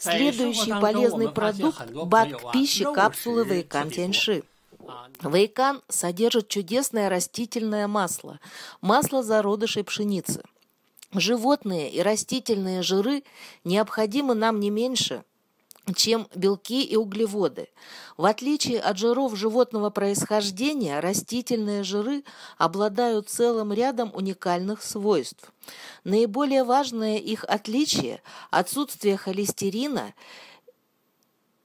Следующий полезный продукт – бак а пищи капсулы Вейкан Тяньши. А, вейкан содержит чудесное растительное масло, масло зародышей пшеницы. Животные и растительные жиры необходимы нам не меньше – чем белки и углеводы. В отличие от жиров животного происхождения, растительные жиры обладают целым рядом уникальных свойств. Наиболее важное их отличие – отсутствие холестерина,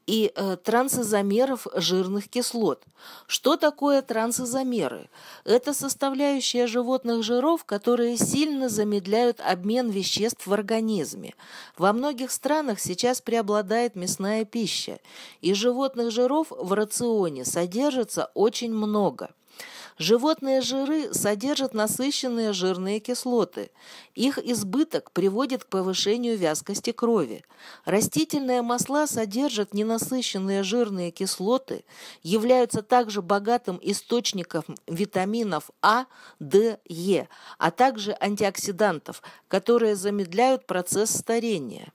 и э, трансизомеров жирных кислот. Что такое трансизомеры? Это составляющие животных жиров, которые сильно замедляют обмен веществ в организме. Во многих странах сейчас преобладает мясная пища, и животных жиров в рационе содержится очень много – Животные жиры содержат насыщенные жирные кислоты. Их избыток приводит к повышению вязкости крови. Растительные масла содержат ненасыщенные жирные кислоты, являются также богатым источником витаминов А, Д, Е, а также антиоксидантов, которые замедляют процесс старения.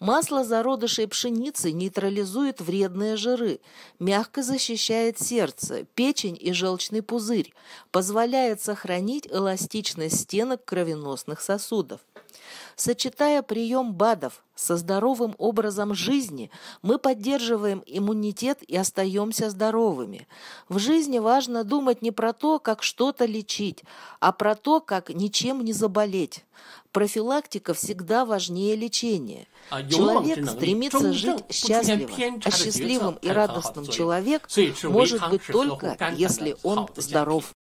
Масло зародышей пшеницы нейтрализует вредные жиры, мягко защищает сердце, печень и желчный пузырь, позволяет сохранить эластичность стенок кровеносных сосудов. Сочетая прием БАДов со здоровым образом жизни, мы поддерживаем иммунитет и остаемся здоровыми. В жизни важно думать не про то, как что-то лечить, а про то, как ничем не заболеть. Профилактика всегда важнее лечения. А человек стремится жить счастливо, а счастливым и радостным человек может быть только, если он здоров.